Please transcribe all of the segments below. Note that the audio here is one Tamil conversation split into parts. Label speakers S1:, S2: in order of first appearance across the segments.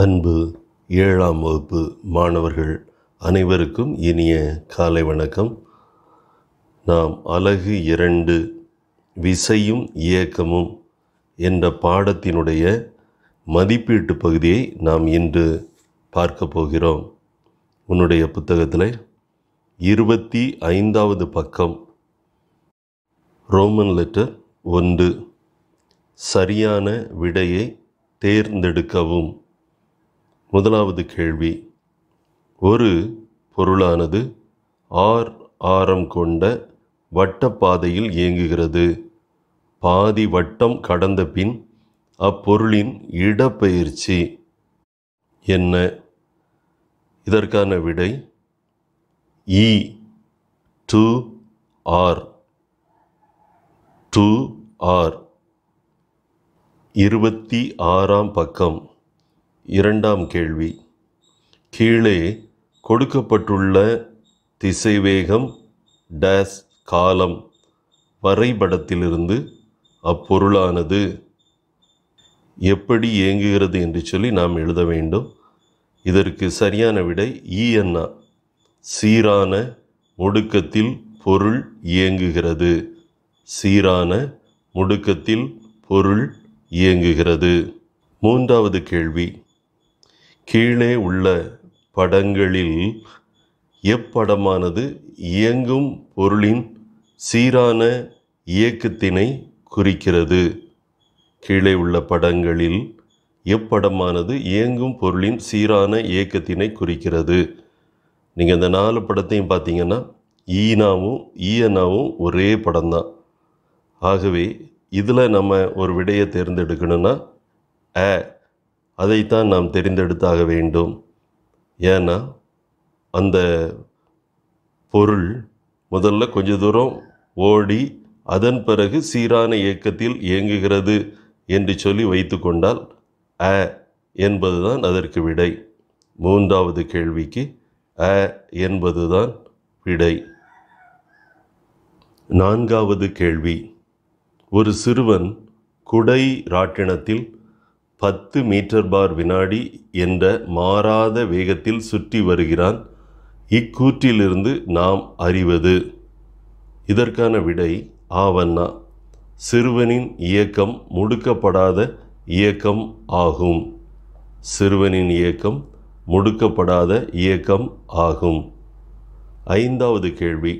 S1: அன்பு ஏழாம் வகுப்பு மாணவர்கள் அனைவருக்கும் இனிய காலை வணக்கம் நாம் அலகு இரண்டு விசையும் இயக்கமும் என்ற பாடத்தினுடைய மதிப்பீட்டு பகுதியை நாம் இன்று பார்க்க போகிறோம் உன்னுடைய புத்தகத்தில் இருபத்தி ஐந்தாவது பக்கம் ரோமன் லெட்டர் ஒன்று சரியான விடையை தேர்ந்தெடுக்கவும் முதலாவது கேள்வி ஒரு பொருளானது ஆர் ஆரம் கொண்ட வட்டப்பாதையில் இயங்குகிறது பாதி வட்டம் கடந்த பின் அப்பொருளின் இடப்பெயர்ச்சி என்ன இதற்கான விடை E to R to R இருபத்தி ஆறாம் பக்கம் இரண்டாம் கேள்வி கீழே கொடுக்கப்பட்டுள்ள திசைவேகம் டேஸ் காலம் வரைபடத்திலிருந்து அப்பொருளானது எப்படி இயங்குகிறது என்று சொல்லி நாம் எழுத வேண்டும் இதற்கு சரியான விடை ஈஎன்ஆ e சீரான முடுக்கத்தில் பொருள் இயங்குகிறது சீரான முடுக்கத்தில் பொருள் இயங்குகிறது மூன்றாவது கேள்வி கீழே உள்ள படங்களில் எப்படமானது இயங்கும் பொருளின் சீரான இயக்கத்தினை குறிக்கிறது கீழே உள்ள படங்களில் எப்படமானது இயங்கும் பொருளின் சீரான இயக்கத்தினை குறிக்கிறது நீங்கள் இந்த நாலு படத்தையும் பார்த்தீங்கன்னா ஈனாவும் ஈயனாவும் ஒரே படம்தான் ஆகவே இதில் நம்ம ஒரு விடையை தேர்ந்தெடுக்கணும்னா அ அதைத்தான் நாம் தெரிந்தெடுத்தாக வேண்டும் ஏன்னா அந்த பொருள் முதல்ல கொஞ்ச தூரம் ஓடி அதன் பிறகு சீரான இயக்கத்தில் இயங்குகிறது என்று சொல்லி வைத்து கொண்டால் அ என்பதுதான் அதற்கு விடை மூன்றாவது கேள்விக்கு அ என்பதுதான் விடை நான்காவது கேள்வி ஒரு சிறுவன் குடை ராட்டினத்தில் பத்து மீட்டர் பார் வினாடி என்ற மாறாத வேகத்தில் சுற்றி வருகிறான் இக்கூற்றிலிருந்து நாம் அறிவது இதற்கான விடை ஆவண்ணா சிறுவனின் இயக்கம் முடுக்கப்படாத இயக்கம் ஆகும் சிறுவனின் இயக்கம் முடுக்கப்படாத இயக்கம் ஆகும் ஐந்தாவது கேள்வி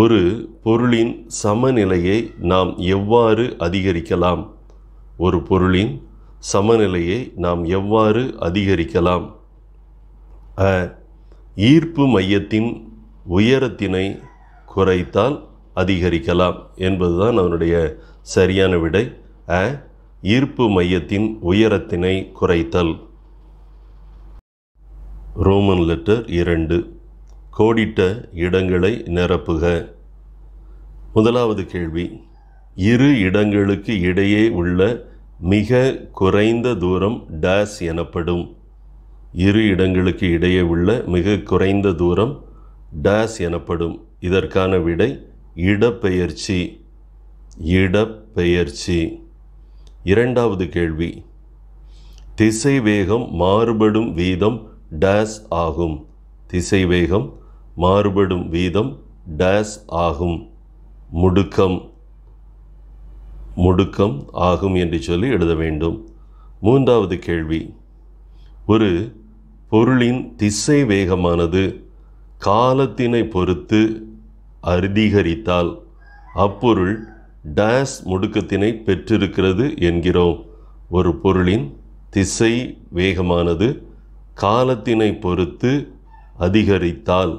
S1: ஒரு பொருளின் சமநிலையை நாம் எவ்வாறு அதிகரிக்கலாம் ஒரு பொருளின் சமநிலையை நாம் எவ்வாறு அதிகரிக்கலாம் அ ஈர்ப்பு மையத்தின் உயரத்தினை குறைத்தால் அதிகரிக்கலாம் என்பதுதான் அவனுடைய சரியான விடை அ ஈர்ப்பு மையத்தின் உயரத்தினை குறைத்தல் ரோமன் லெட்டர் இரண்டு கோடிட்ட இடங்களை நிரப்புக முதலாவது கேள்வி இரு இடங்களுக்கு இடையே உள்ள மிக குறைந்த தூரம் டேஸ் எனப்படும் இரு இடங்களுக்கு இடையே உள்ள மிக குறைந்த தூரம் டேஸ் எனப்படும் இதற்கான விடை இடப்பெயர்ச்சி இடப்பெயர்ச்சி இரண்டாவது கேள்வி திசை வேகம் மாறுபடும் வீதம் டேஸ் ஆகும் திசை வேகம் மாறுபடும் வீதம் டேஸ் ஆகும் முடுக்கம் முடுக்கம் ஆகும் என்று சொல்லி எழுத வேண்டும் மூன்றாவது கேள்வி ஒரு பொருளின் திசை வேகமானது காலத்தினை பொறுத்து அதிகரித்தால் அப்பொருள் டேஸ் முடுக்கத்தினை பெற்றிருக்கிறது என்கிறோம் ஒரு பொருளின் திசை வேகமானது காலத்தினை பொறுத்து அதிகரித்தால்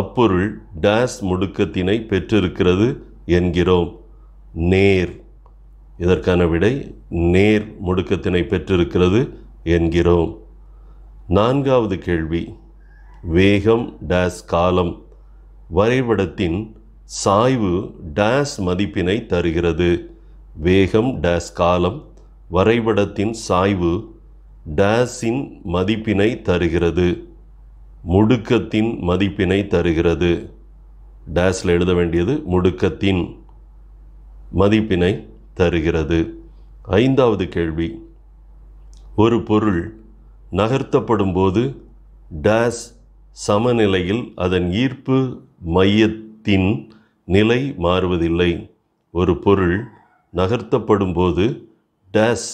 S1: அப்பொருள் டேஸ் முடுக்கத்தினை பெற்றிருக்கிறது என்கிறோம் நேர் இதற்கான விடை நேர் முடுக்கத்தினை பெற்றிருக்கிறது என்கிறோம் நான்காவது கேள்வி வேகம் டேஸ் காலம் வரைபடத்தின் சாய்வு டேஸ் மதிப்பினை தருகிறது வேகம் டேஸ் காலம் வரைபடத்தின் சாய்வு டேஸின் மதிப்பினை தருகிறது முடுக்கத்தின் மதிப்பினை தருகிறது டேஸில் எழுத வேண்டியது முடுக்கத்தின் மதிப்பினை தருகிறது ஐந்தாவது கேள்வி ஒரு பொருள் நகர்த்தப்படும் போது டேஸ் சமநிலையில் அதன் ஈர்ப்பு மையத்தின் நிலை மாறுவதில்லை ஒரு பொருள் நகர்த்தப்படும் போது டேஸ்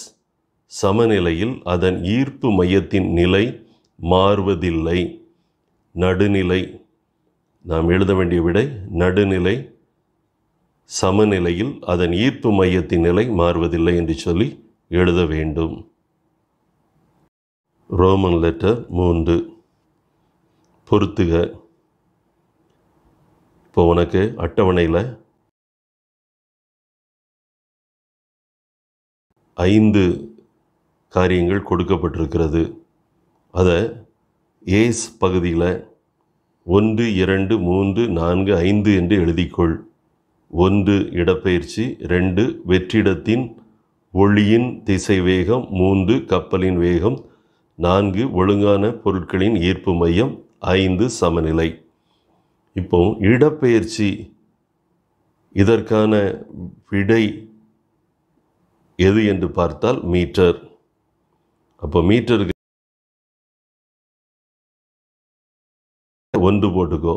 S1: சமநிலையில் அதன் ஈர்ப்பு மையத்தின் நிலை மாறுவதில்லை நடுநிலை நாம் எழுத வேண்டிய விடை நடுநிலை சமநிலையில் அதன் ஈர்ப்பு மையத்தின் நிலை மாறுவதில்லை என்று சொல்லி எழுத வேண்டும் ரோமன் லெட்டர் மூன்று பொறுத்துக இப்போ உனக்கு அட்டவணையில் ஐந்து காரியங்கள் கொடுக்கப்பட்டிருக்கிறது அதை ஏஸ் பகுதியில் ஒன்று இரண்டு மூன்று நான்கு ஐந்து என்று எழுதிக்கொள் ஒன்று இடப்பெயர்ச்சி ரெண்டு வெற்றிடத்தின் ஒளியின் திசை வேகம் மூன்று கப்பலின் வேகம் நான்கு ஒழுங்கான பொருட்களின் ஈர்ப்பு மையம் ஐந்து சமநிலை இப்போ இடப்பெயர்ச்சி இதற்கான விடை எது என்று பார்த்தால் மீட்டர் அப்போ மீட்டருக்கு ஒன்று போட்டுக்கோ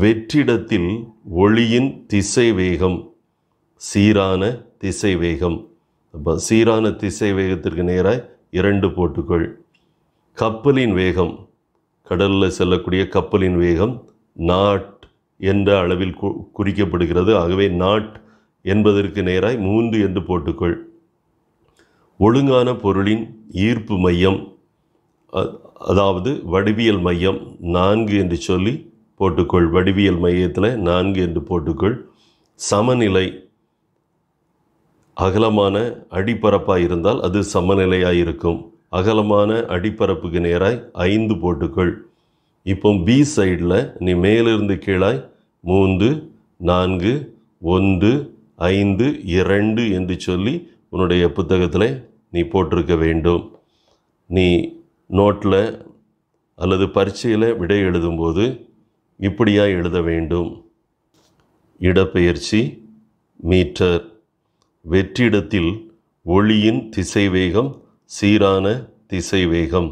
S1: வெற்றிடத்தில் ஒளியின் திசைவேகம் சீரான திசைவேகம் அப்போ சீரான திசை வேகத்திற்கு நேராக இரண்டு போட்டுக்கொள் கப்பலின் வேகம் கடலில் செல்லக்கூடிய கப்பலின் வேகம் நாட் என்ற அளவில் குறிக்கப்படுகிறது ஆகவே நாட் என்பதற்கு நேராய் மூன்று என்று போட்டுக்கொள் ஒழுங்கான பொருளின் ஈர்ப்பு மையம் அதாவது வடிவியல் மையம் நான்கு என்று சொல்லி போட்டுக்கொள் வடிவியல் மையத்தில் நான்கு என்று போட்டுக்கொள் சமநிலை அகலமான அடிப்பரப்பாக இருந்தால் அது சமநிலையாக இருக்கும் அகலமான அடிப்பரப்புக்கு நேராய் ஐந்து போட்டுக்கொள் இப்போ பி சைடில் நீ மேலிருந்து கீழாய் மூன்று நான்கு ஒன்று ஐந்து இரண்டு என்று சொல்லி உன்னுடைய புத்தகத்தில் நீ போட்டிருக்க வேண்டும் நீ நோட்டில் அல்லது பரீட்சையில் விடை எழுதும்போது இப்படியா எழுத வேண்டும் இடப்பெயர்ச்சி மீட்டர் வெற்றிடத்தில் ஒளியின் திசைவேகம் சீரான திசைவேகம்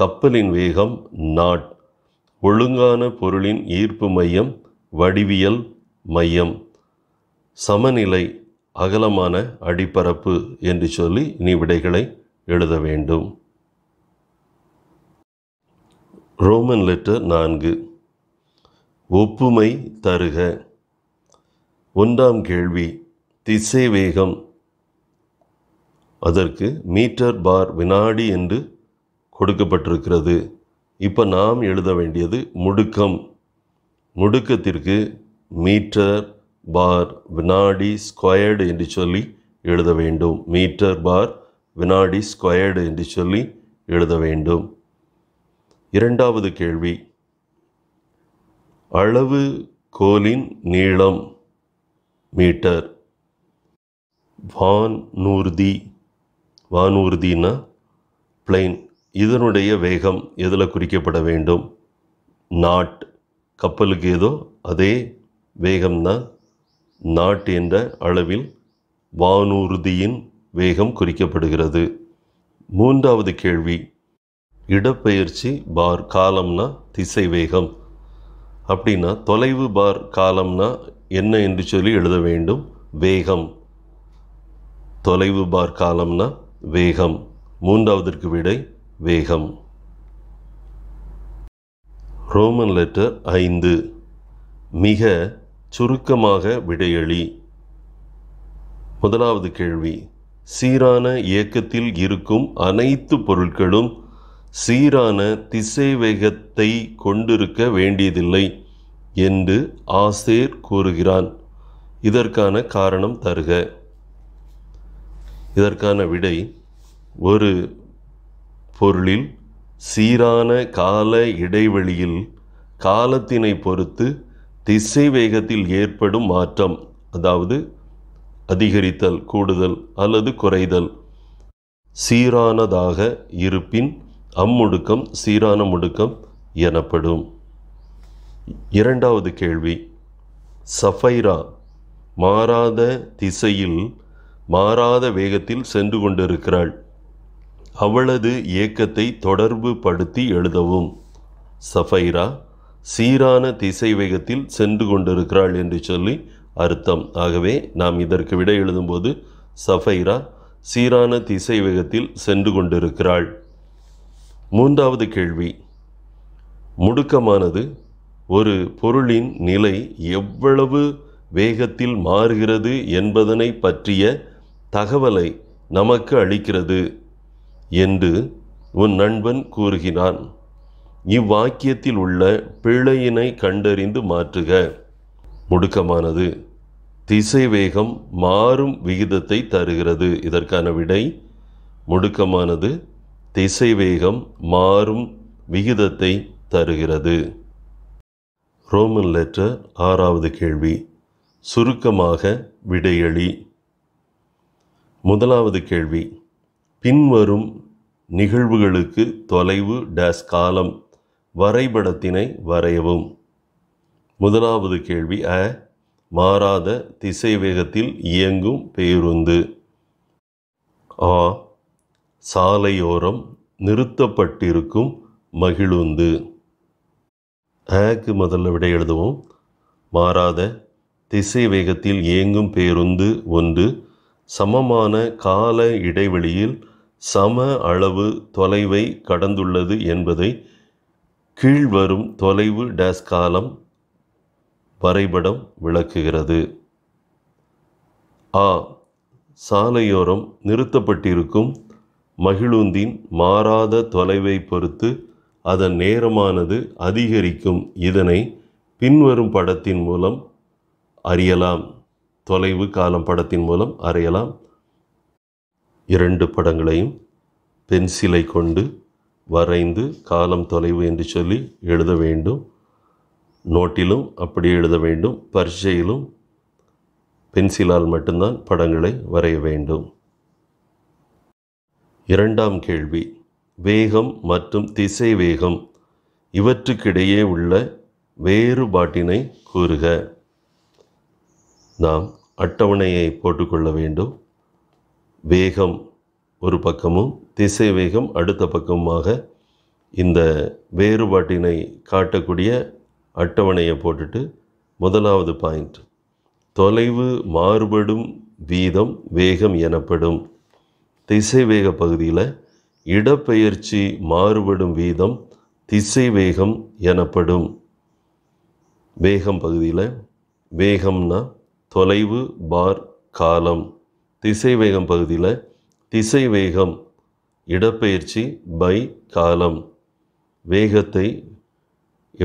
S1: கப்பலின் வேகம் நாட் ஒழுங்கான பொருளின் ஈர்ப்பு மையம் வடிவியல் மையம் சமநிலை அகலமான அடிப்பரப்பு என்று சொல்லி இனி விடைகளை எழுத வேண்டும் ரோமன் லெட்டர் நான்கு ஒப்புமை தருக ஒன்றாம் கேள்வி திசை வேகம் அதற்கு மீட்டர் பார் வினாடி என்று கொடுக்கப்பட்டிருக்கிறது இப்போ நாம் எழுத வேண்டியது முடுக்கம் முடுக்கத்திற்கு மீட்டர் பார் வினாடி ஸ்கொயர்டு என்று சொல்லி எழுத வேண்டும் மீட்டர் பார் வினாடி ஸ்கொயர்டு என்று சொல்லி எழுத வேண்டும் இரண்டாவது கேள்வி அளவு கோலின் நீளம் மீட்டர் வானூர்தி வானூர்தினா பிளைன் இதனுடைய வேகம் எதில் குறிக்கப்பட வேண்டும் நாட் கப்பலுக்கு ஏதோ அதே வேகம்தான் நாட் என்ற அளவில் வானூர்தியின் வேகம் குறிக்கப்படுகிறது மூன்றாவது கேள்வி இடப்பெயர்ச்சி பார் காலம்னா திசை வேகம் அப்படின்னா தொலைவு பார் காலம்னா என்ன என்று சொல்லி எழுத வேண்டும் வேகம் தொலைவு பார் காலம்னா வேகம் மூன்றாவதற்கு விடை வேகம் ரோமன் லெட்டர் ஐந்து மிக சுருக்கமாக விடையளி முதலாவது கேள்வி சீரான இயக்கத்தில் இருக்கும் அனைத்து பொருட்களும் சீரான திசைவேகத்தை கொண்டிருக்க வேண்டியதில்லை என்று ஆசேர் கூறுகிறான் இதற்கான காரணம் தருக இதற்கான விடை ஒரு பொருளில் சீரான கால இடைவெளியில் காலத்தினை பொறுத்து திசை வேகத்தில் ஏற்படும் மாற்றம் அதாவது அதிகரித்தல் கூடுதல் அல்லது குறைதல் சீரானதாக இருப்பின் அம்முடுக்கம் சீரான முடுக்கம் எனப்படும் இரண்டாவது கேள்வி சஃபைரா மாறாத திசையில் மாறாத வேகத்தில் சென்று கொண்டிருக்கிறாள் அவளது இயக்கத்தை தொடர்பு படுத்தி எழுதவும் சஃபைரா சீரான திசை வேகத்தில் சென்று கொண்டிருக்கிறாள் என்று சொல்லி அர்த்தம் ஆகவே நாம் இதற்கு விடை எழுதும்போது சஃபைரா சீரான திசை வேகத்தில் சென்று கொண்டிருக்கிறாள் மூன்றாவது கேள்வி முடுக்கமானது ஒரு பொருளின் நிலை எவ்வளவு வேகத்தில் மாறுகிறது என்பதனை பற்றிய தகவலை நமக்கு அளிக்கிறது என்று உன் நண்பன் கூறுகிறான் இவ்வாக்கியத்தில் உள்ள பிழையினை கண்டறிந்து மாற்றுக முடுக்கமானது திசைவேகம் மாறும் விகிதத்தை தருகிறது இதற்கான விடை முடுக்கமானது திசைவேகம் மாறும் விகிதத்தை தருகிறது ரோமன் லெட்டர் ஆறாவது கேள்வி சுருக்கமாக விடையளி முதலாவது கேள்வி பின்வரும் நிகழ்வுகளுக்கு தொலைவு டேஸ் காலம் வரைபடத்தினை வரையவும் முதலாவது கேள்வி அ மாறாத திசைவேகத்தில் இயங்கும் பேருந்து ஆ சாலையோரம் நிறுத்தப்பட்டிருக்கும் மகிழுந்து ஆக்கு முதல்ல விடை எழுதுவோம் மாறாத திசை வேகத்தில் இயங்கும் பேருந்து ஒன்று சமமான கால இடைவெளியில் சம அளவு தொலைவை கடந்துள்ளது என்பதை கீழ்வரும் தொலைவு டேஸ் காலம் வரைபடம் விளக்குகிறது ஆ சாலையோரம் நிறுத்தப்பட்டிருக்கும் மகிழுந்தின் மாறாத தொலைவை பொறுத்து அதன் நேரமானது அதிகரிக்கும் இதனை பின்வரும் படத்தின் மூலம் அறியலாம் தொலைவு காலம் படத்தின் மூலம் அறியலாம் இரண்டு படங்களையும் பென்சிலை கொண்டு வரைந்து காலம் தொலைவு என்று சொல்லி எழுத வேண்டும் நோட்டிலும் அப்படி எழுத வேண்டும் பரீட்சையிலும் பென்சிலால் மட்டும்தான் படங்களை வரைய வேண்டும் இரண்டாம் கேள்வி வேகம் மற்றும் திசை வேகம் இவற்றுக்கிடையே உள்ள வேறுபாட்டினை கூறுக நாம் அட்டவணையை போட்டுக்கொள்ள வேண்டும் வேகம் ஒரு பக்கமும் திசை வேகம் அடுத்த பக்கமுமாக இந்த வேறுபாட்டினை காட்டக்கூடிய அட்டவணையை போட்டுட்டு முதலாவது பாயிண்ட் தொலைவு மாறுபடும் வீதம் வேகம் எனப்படும் திசைவேக பகுதியில் இடப்பெயர்ச்சி மாறுபடும் வீதம் திசை வேகம் எனப்படும் வேகம் பகுதியில் வேகம்னா தொலைவு பார் காலம் திசை வேகம் பகுதியில் திசை வேகம் இடப்பெயர்ச்சி பை காலம் வேகத்தை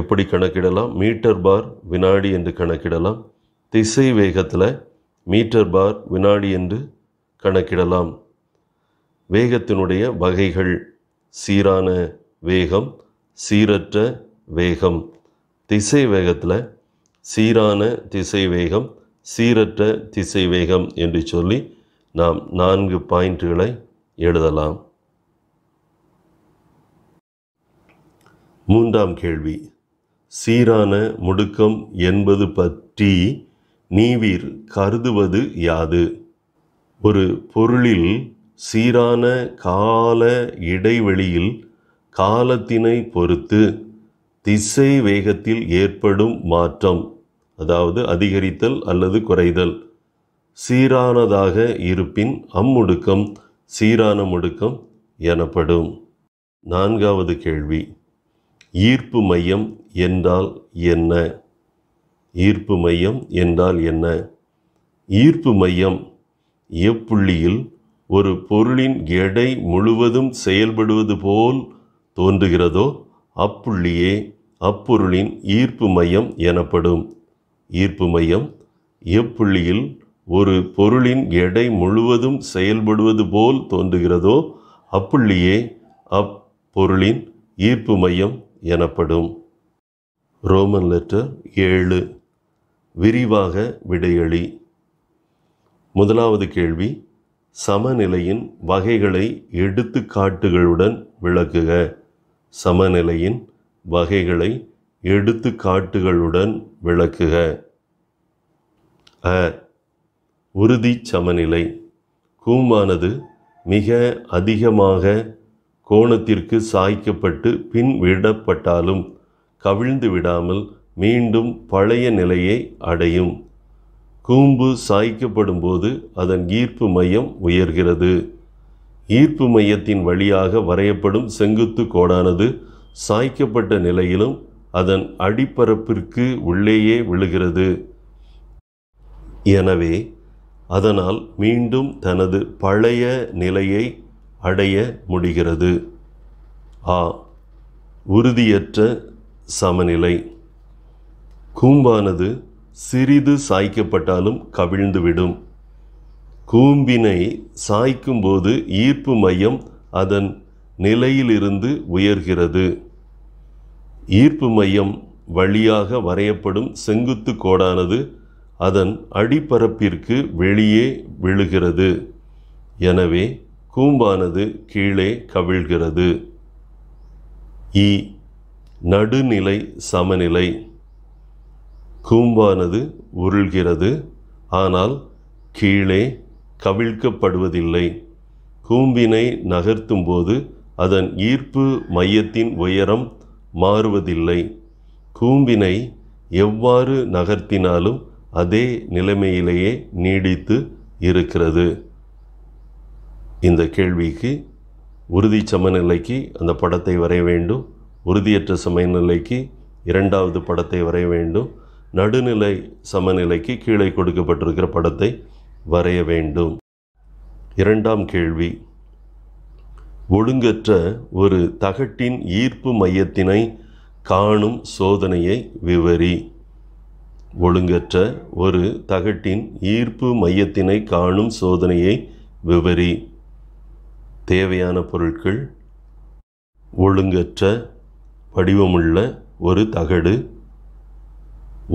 S1: எப்படி கணக்கிடலாம் மீட்டர் பார் வினாடி என்று கணக்கிடலாம் திசை வேகத்தில் மீட்டர் பார் வினாடி என்று கணக்கிடலாம் வேகத்தினுடைய வகைகள் சீரான வேகம் சீரற்ற வேகம் திசை வேகத்தில் சீரான திசை வேகம் சீரற்ற திசை வேகம் என்று சொல்லி நாம் நான்கு பாயிண்ட்டுகளை எழுதலாம் மூன்றாம் கேள்வி சீரான முடுக்கம் என்பது பற்றி நீவீர் கருதுவது யாது ஒரு பொருளில் சீரான கால இடைவெளியில் காலத்தினை பொறுத்து திசை வேகத்தில் ஏற்படும் மாற்றம் அதாவது அதிகரித்தல் அல்லது குறைதல் சீரானதாக இருப்பின் அம்முடுக்கம் சீரான முடுக்கம் எனப்படும் நான்காவது கேள்வி ஈர்ப்பு மையம் என்றால் என்ன ஈர்ப்பு மையம் என்றால் என்ன ஈர்ப்பு மையம் எப்புள்ளியில் ஒரு பொருளின் எடை முழுவதும் செயல்படுவது போல் தோன்றுகிறதோ அப்புள்ளியே அப்பொருளின் ஈர்ப்பு மையம் எனப்படும் ஈர்ப்பு மையம் எப்புள்ளியில் ஒரு பொருளின் எடை முழுவதும் செயல்படுவது போல் தோன்றுகிறதோ அப்புள்ளியே அப்பொருளின் ஈர்ப்பு மையம் எனப்படும் ரோமன் லெட்டர் ஏழு விரிவாக விடையளி முதலாவது கேள்வி சமநிலையின் வகைகளை எடுத்துக்காட்டுகளுடன் விளக்குக சமநிலையின் வகைகளை எடுத்துக்காட்டுகளுடன் விளக்குக அ உறுதி சமநிலை கூமானது மிக அதிகமாக கோணத்திற்கு சாய்க்கப்பட்டு பின் விடப்பட்டாலும் கவிழ்ந்து விடாமல் மீண்டும் பழைய நிலையை அடையும் கூம்பு சாய்க்கப்படும் போது அதன் ஈர்ப்பு மையம் உயர்கிறது ஈர்ப்பு மையத்தின் வழியாக வரையப்படும் செங்குத்து கோடானது சாய்க்கப்பட்ட நிலையிலும் அதன் அடிப்பரப்பிற்கு உள்ளேயே விழுகிறது எனவே அதனால் மீண்டும் தனது பழைய நிலையை அடைய முடிகிறது ஆ உறுதியற்ற சமநிலை கூம்பானது சிறிது சாய்க்கப்பட்டாலும் கவிழ்ந்துவிடும் கூம்பினை சாய்க்கும்போது ஈர்ப்பு மையம் அதன் நிலையிலிருந்து உயர்கிறது ஈர்ப்பு மையம் வழியாக வரையப்படும் செங்குத்து கோடானது அதன் அடிப்பரப்பிற்கு வெளியே விழுகிறது எனவே கூம்பானது கீழே கவிழ்கிறது இ நடுநிலை சமநிலை கூம்பானது உருள்கிறது ஆனால் கீழே கவிழ்க்கப்படுவதில்லை கூம்பினை நகர்த்தும்போது அதன் ஈர்ப்பு மையத்தின் உயரம் மாறுவதில்லை கூம்பினை எவ்வாறு நகர்த்தினாலும் அதே நிலைமையிலேயே நீடித்து இருக்கிறது இந்த கேள்விக்கு உறுதி சமநிலைக்கு அந்த படத்தை வரைய வேண்டும் உறுதியற்ற சமநிலைக்கு இரண்டாவது படத்தை வரைய வேண்டும் நடுநிலை சமநிலைக்கு கீழே கொடுக்கப்பட்டிருக்கிற படத்தை வரைய வேண்டும் இரண்டாம் கேள்வி ஒழுங்கற்ற ஒரு தகட்டின் ஈர்ப்பு மையத்தினை காணும் சோதனையை விவரி ஒழுங்கற்ற ஒரு தகட்டின் ஈர்ப்பு மையத்தினை காணும் சோதனையை விவரி தேவையான பொருட்கள் ஒழுங்கற்ற வடிவமுள்ள ஒரு தகடு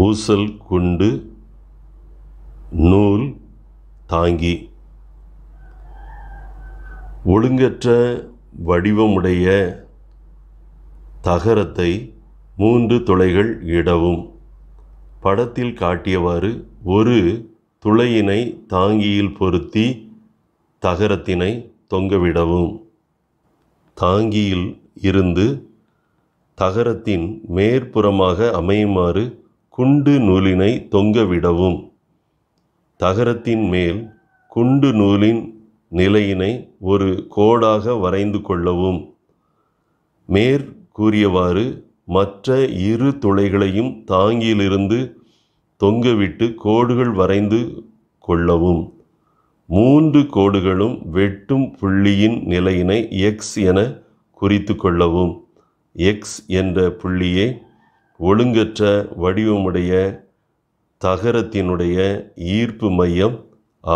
S1: ஊசல் குண்டு நூல் தாங்கி ஒழுங்கற்ற வடிவமுடைய தகரத்தை மூன்று துளைகள் இடவும் படத்தில் காட்டியவாறு ஒரு துளையினை தாங்கியில் பொருத்தி தகரத்தினை தொங்கவிடவும் தாங்கியில் இருந்து தகரத்தின் மேற்புறமாக அமையுமாறு குண்டு நூலினை தொங்கவிடவும் தகரத்தின் மேல் குண்டு நூலின் நிலையினை ஒரு கோடாக வரைந்து கொள்ளவும் மேற் கூறியவாறு மற்ற இரு துளைகளையும் தாங்கியிலிருந்து தொங்கவிட்டு கோடுகள் வரைந்து கொள்ளவும் மூன்று கோடுகளும் வெட்டும் புள்ளியின் நிலையினை எக்ஸ் என குறித்து கொள்ளவும் எக்ஸ் என்ற புள்ளியை ஒழுங்கற்ற வடிவமுடைய தகரத்தினுடைய ஈர்ப்பு மையம்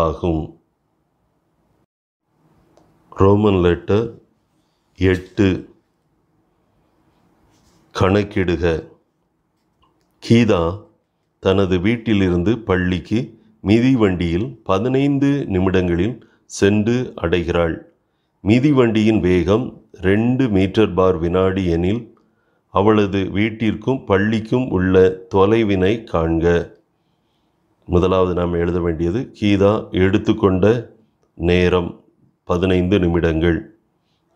S1: ஆகும் ரோமன் லெட்டர் எட்டு கணக்கிடுக கீதா தனது வீட்டிலிருந்து பள்ளிக்கு மிதிவண்டியில் பதினைந்து நிமிடங்களில் சென்று அடைகிறாள் மிதிவண்டியின் வேகம் ரெண்டு மீட்டர் பார் வினாடி எனில் அவளது வீட்டிற்கும் பள்ளிக்கும் உள்ள தொலைவினை காண்க முதலாவது நாம் எழுத வேண்டியது கீதா எடுத்துக்கொண்ட நேரம் பதினைந்து நிமிடங்கள்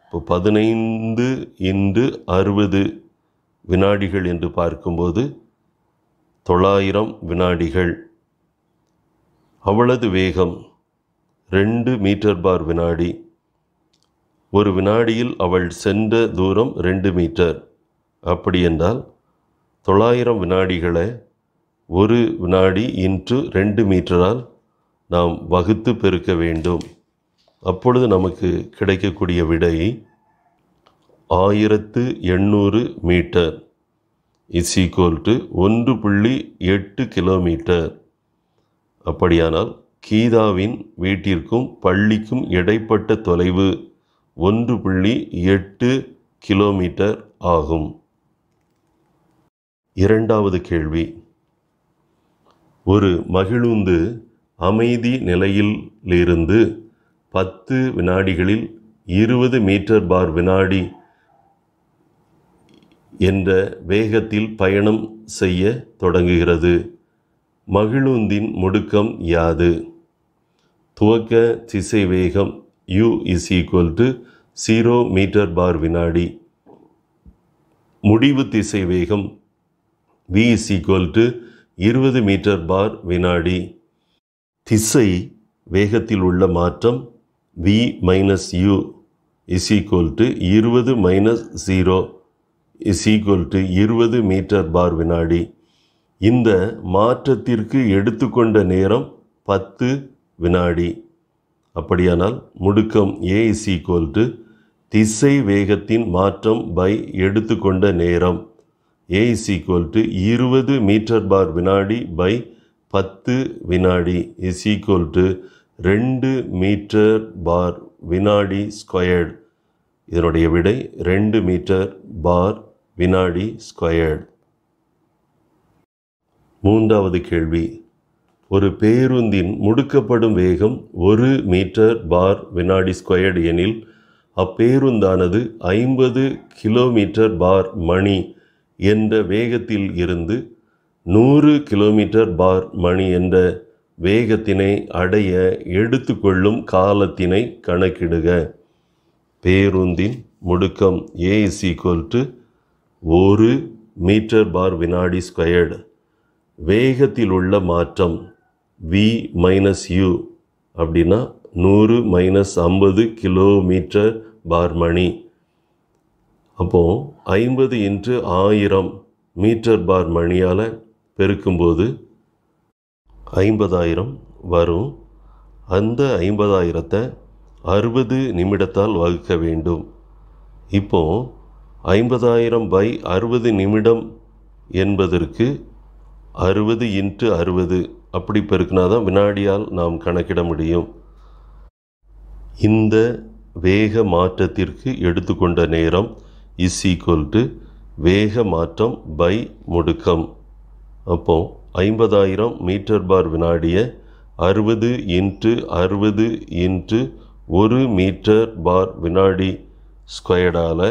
S1: இப்போ பதினைந்து இன்று அறுபது வினாடிகள் என்று பார்க்கும்போது தொள்ளாயிரம் வினாடிகள் அவளது வேகம் ரெண்டு மீட்டர் பார் வினாடி ஒரு வினாடியில் அவள் சென்ற தூரம் ரெண்டு மீட்டர் அப்படி என்றால் தொள்ளாயிரம் வினாடிகளை ஒரு வினாடி இன்று ரெண்டு மீட்டரால் நாம் வகுத்து பெருக்க வேண்டும் அப்பொழுது நமக்கு கிடைக்கக்கூடிய விடை ஆயிரத்து எண்ணூறு மீட்டர் இஸ் ஈக்குவல் டு ஒன்று புள்ளி எட்டு கிலோமீட்டர் அப்படியானால் கீதாவின் வீட்டிற்கும் பள்ளிக்கும் இடைப்பட்ட தொலைவு ஒன்று புள்ளி எட்டு கிலோமீட்டர் ஆகும் இரண்டாவது கேள்வி ஒரு மகிழுந்து அமைதி நிலையிலிருந்து பத்து வினாடிகளில் இருபது மீட்டர் பார் வினாடி என்ற வேகத்தில் பயணம் செய்ய தொடங்குகிறது மகிழுந்தின் முடுக்கம் யாது துவக்க திசை வேகம் u is equal to zero metre per வினாடி முடிவு திசை வேகம் வி இஸ் ஈக்குவல் டு இருபது மீட்டர் பார் வினாடி திசை வேகத்தில் உள்ள மாற்றம் v minus u is equal to இருபது minus zero is equal to இருபது மீட்டர் பார் வினாடி இந்த மாற்றத்திற்கு எடுத்துக்கொண்ட நேரம் பத்து வினாடி அப்படியானால் முடுக்கம் ஏ இஸ் ஈக்குவல் டு திசை வேகத்தின் மாற்றம் பை எடுத்துக்கொண்ட நேரம் ஏ இஸ் ஈக்குவல் டு இருபது மீட்டர் பார் வினாடி பை பத்து வினாடி இஸ் ஈக்குவல் டு ரெண்டு மீட்டர் பார் வினாடி ஸ்கொயர்டு இதனுடைய விடை ரெண்டு மீட்டர் பார் வினாடி ஸ்கொயர்டு மூன்றாவது கேள்வி ஒரு பேருந்தின் முடுக்கப்படும் வேகம் ஒரு மீட்டர் பார் வினாடி ஸ்கொயர்டு எனில் அப்பேருந்தானது ஐம்பது கிலோமீட்டர் பார் மணி என்ற வேகத்தில் இருந்து நூறு கிலோமீட்டர் பார் மணி என்ற வேகத்தினை அடைய எடுத்துக்கொள்ளும் காலத்தினை கணக்கிடுக பேருந்தின் முடுக்கம் ஏ இஸ் டு ஒரு மீட்டர் பார் வினாடி ஸ்கொயர்டு வேகத்தில் உள்ள மாற்றம் வி மைனஸ் யூ அப்படின்னா நூறு மைனஸ் ஐம்பது கிலோமீட்டர் பார் மணி அப்போது ஐம்பது இன்ட்டு ஆயிரம் மீட்டர் பார் மணியால் பெருக்கும்போது ஐம்பதாயிரம் வரும் அந்த ஐம்பதாயிரத்தை அறுபது நிமிடத்தால் வகுக்க வேண்டும் இப்போது ஐம்பதாயிரம் பை அறுபது நிமிடம் என்பதற்கு அறுபது இன்ட்டு அறுபது அப்படி பெருக்கினா தான் வினாடியால் நாம் கணக்கிட முடியும் இந்த வேக மாற்றத்திற்கு எடுத்துக்கொண்ட நேரம் இஸ் ஈக்குவல் டு வேக மாற்றம் பை முடுக்கம் அப்போ ஐம்பதாயிரம் மீட்டர் பார் வினாடியை அறுபது இன்ட்டு அறுபது இன்ட்டு ஒரு மீட்டர் பார் வினாடி ஸ்கொயர்டால்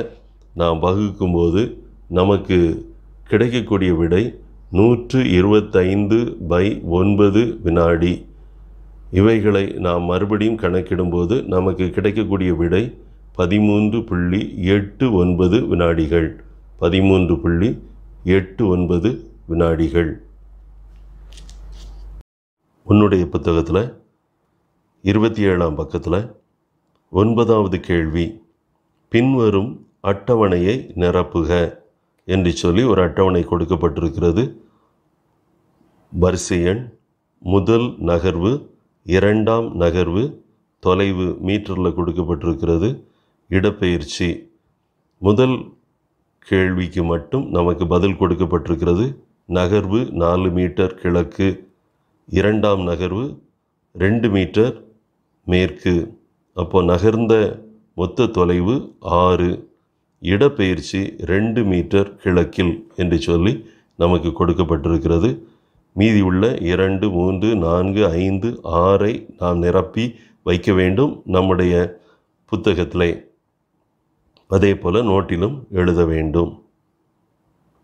S1: நாம் வகுக்கும்போது நமக்கு கிடைக்கக்கூடிய விடை நூற்று இருபத்தைந்து பை ஒன்பது வினாடி இவைகளை நாம் மறுபடியும் கணக்கிடும்போது நமக்கு கிடைக்கக்கூடிய விடை பதிமூன்று புள்ளி எட்டு ஒன்பது வினாடிகள் பதிமூன்று புள்ளி எட்டு ஒன்பது வினாடிகள் உன்னுடைய புத்தகத்தில் இருபத்தி ஏழாம் பக்கத்தில் ஒன்பதாவது கேள்வி பின்வரும் அட்டவணையை நிரப்புக என்று சொல்லி ஒரு அட்டவணை கொடுக்கப்பட்டிருக்கிறது வரிசை எண் முதல் நகர்வு இரண்டாம் நகர்வு தொலைவு மீட்டரில் கொடுக்கப்பட்டிருக்கிறது இடப்பெயர்ச்சி முதல் கேள்விக்கு மட்டும் நமக்கு பதில் கொடுக்கப்பட்டிருக்கிறது நகர்வு நாலு மீட்டர் கிழக்கு இரண்டாம் நகர்வு ரெண்டு மீட்டர் மேற்கு அப்போது நகர்ந்த மொத்த தொலைவு ஆறு இடப்பெயர்ச்சி ரெண்டு மீட்டர் கிழக்கில் என்று சொல்லி நமக்கு கொடுக்கப்பட்டிருக்கிறது மீதி உள்ள இரண்டு மூன்று நான்கு ஐந்து ஆறை நாம் நிரப்பி வைக்க வேண்டும் நம்முடைய புத்தகத்தில் அதே போல் நோட்டிலும் எழுத வேண்டும்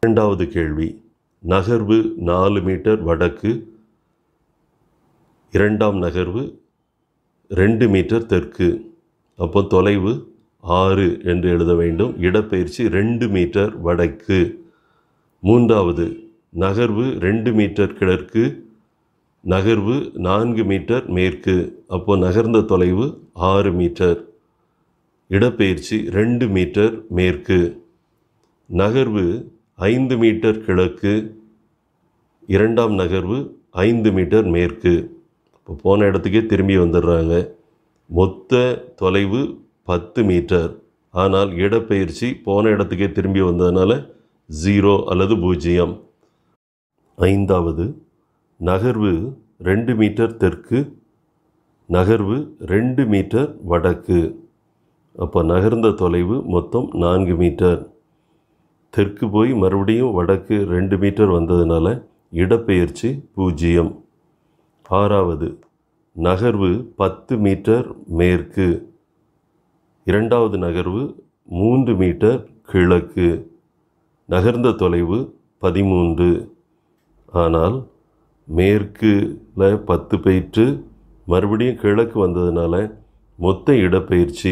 S1: இரண்டாவது கேள்வி நகர்வு நாலு மீட்டர் வடக்கு இரண்டாம் நகர்வு ரெண்டு மீட்டர் தெற்கு அப்போ தொலைவு ஆறு என்று எழுத வேண்டும் இடப்பெயர்ச்சி ரெண்டு மீட்டர் வடக்கு மூன்றாவது நகர்வு ரெண்டு மீட்டர் கிழக்கு நகர்வு நான்கு மீட்டர் மேற்கு அப்போது நகர்ந்த தொலைவு ஆறு மீட்டர் இடப்பெயர்ச்சி ரெண்டு மீட்டர் மேற்கு நகர்வு ஐந்து மீட்டர் கிழக்கு இரண்டாம் நகர்வு ஐந்து மீட்டர் மேற்கு இப்போ போன இடத்துக்கே திரும்பி வந்துடுறாங்க மொத்த தொலைவு பத்து மீட்டர் ஆனால் இடப்பெயர்ச்சி போன இடத்துக்கே திரும்பி வந்ததுனால ஜீரோ அல்லது பூஜ்ஜியம் ஐந்தாவது நகர்வு ரெண்டு மீட்டர் தெற்கு நகர்வு ரெண்டு மீட்டர் வடக்கு அப்போ நகர்ந்த தொலைவு மொத்தம் நான்கு மீட்டர் தெற்கு போய் மறுபடியும் வடக்கு ரெண்டு மீட்டர் வந்ததுனால இடப்பெயர்ச்சி பூஜ்ஜியம் ஆறாவது நகர்வு பத்து மீட்டர் மேற்கு இரண்டாவது நகர்வு மூன்று மீட்டர் கிழக்கு நகர்ந்த தொலைவு பதிமூன்று ஆனால் மேற்கில் பத்து பெயிற்று மறுபடியும் கிழக்கு வந்ததுனால மொத்த இடப்பெயர்ச்சி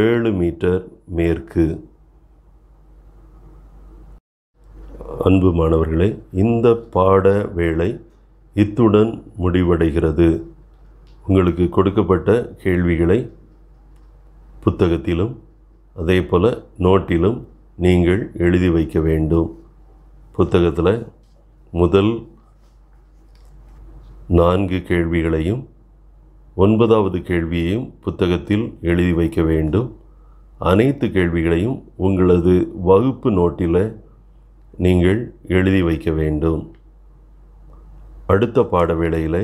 S1: ஏழு மீட்டர் மேற்கு அன்பு மாணவர்களே இந்த பாட வேலை இத்துடன் முடிவடைகிறது உங்களுக்கு கொடுக்கப்பட்ட கேள்விகளை புத்தகத்திலும் அதே போல் நோட்டிலும் நீங்கள் எழுதி வைக்க வேண்டும் புத்தகத்தில் முதல் நான்கு கேள்விகளையும் ஒன்பதாவது கேள்வியையும் புத்தகத்தில் எழுதி வைக்க வேண்டும் அனைத்து கேள்விகளையும் உங்களது வகுப்பு நோட்டில் நீங்கள் எழுதி வைக்க வேண்டும் அடுத்த பாட வேளையில்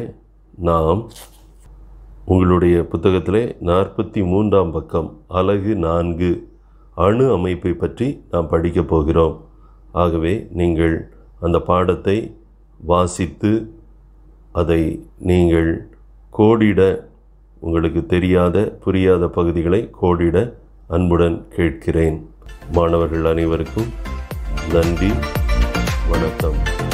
S1: நாம் உங்களுடைய புத்தகத்தில் நாற்பத்தி மூன்றாம் பக்கம் அலகு நான்கு அணு அமைப்பை பற்றி நாம் படிக்கப் போகிறோம் ஆகவே நீங்கள் அந்த பாடத்தை வாசித்து அதை நீங்கள் கோடிட உங்களுக்கு தெரியாத புரியாத பகுதிகளை கோடிட அன்புடன் கேட்கிறேன் மாணவர்கள் அனைவருக்கும் நன்றி வணக்கம்